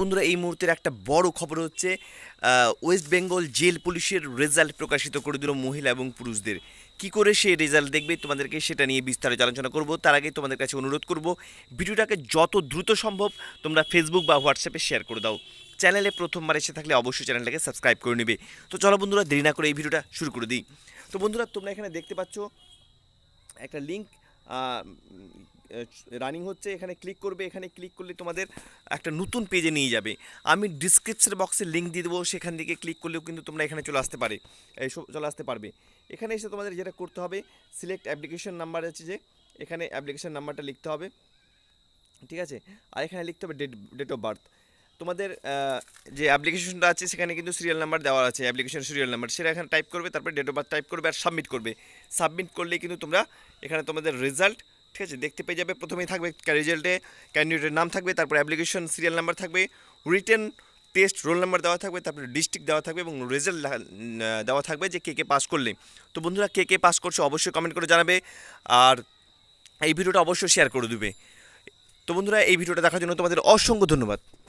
বন্ধুরা এই মুহূর্তের একটা বড় খবর হচ্ছে ওয়েস্ট বেঙ্গল জেল পুলিশের রেজাল্ট প্রকাশিত করে দিল মহিলা এবং পুরুষদের কি করে সে রেজাল্ট দেখবে তোমাদেরকে সেটা নিয়ে বিস্তারিত আলোচনা করব তার আগে তোমাদের কাছে অনুরোধ করব ভিডিওটাকে যত দ্রুত সম্ভব তোমরা ফেসবুক বা হোয়াটসঅ্যাপে শেয়ার করে দাও চ্যানেলে প্রথমবার এসে থাকলে অবশ্যই চ্যানেলটাকে সাবস্ক্রাইব করে নেবে তো চলো বন্ধুরা দেরি না করে এই ভিডিওটা শুরু করে দিই তো বন্ধুরা তোমরা এখানে দেখতে পাচ্ছ একটা লিঙ্ক রানিং হচ্ছে এখানে ক্লিক করবে এখানে ক্লিক করলে তোমাদের একটা নতুন পেজে নিয়ে যাবে আমি ডিসক্রিপশন বক্সে লিঙ্ক দিয়ে দেবো সেখান থেকে ক্লিক করলেও কিন্তু তোমরা এখানে চলে আসতে পারে চলে আসতে পারবে এখানে এসে তোমাদের যেটা করতে হবে সিলেক্ট অ্যাপ্লিকেশন নাম্বার আছে যে এখানে অ্যাপ্লিকেশন নাম্বারটা লিখতে হবে ঠিক আছে আর এখানে লিখতে হবে ডেট ডেট অফ বার্থ তোমাদের যে অ্যাপ্লিকেশনটা আছে সেখানে কিন্তু সিরিয়াল নাম্বার দেওয়া আছে অ্যাপ্লিকেশন সিরিয়াল নাম্বার সেটা এখানে টাইপ করবে তারপরে ডেট অফ বার্থ টাইপ করবে আর সাবমিট করবে সাবমিট করলে কিন্তু তোমরা এখানে তোমাদের রেজাল্ট ঠিক আছে দেখতে পেয়ে যাবে প্রথমেই থাকবে রেজাল্টে ক্যান্ডিডেটের নাম থাকবে তারপর অ্যাপ্লিকেশন সিরিয়াল নাম্বার থাকবে রিটার্ন টেস্ট রোল নাম্বার দেওয়া থাকবে তারপরে ডিস্ট্রিক্ট দেওয়া থাকবে এবং রেজাল্ট দেওয়া থাকবে যে কে কে পাস করলে তো বন্ধুরা কে কে পাস করছে অবশ্যই কমেন্ট করে জানাবে আর এই ভিডিওটা অবশ্যই শেয়ার করে দেবে তো বন্ধুরা এই ভিডিওটা দেখার জন্য তোমাদের অসংখ্য ধন্যবাদ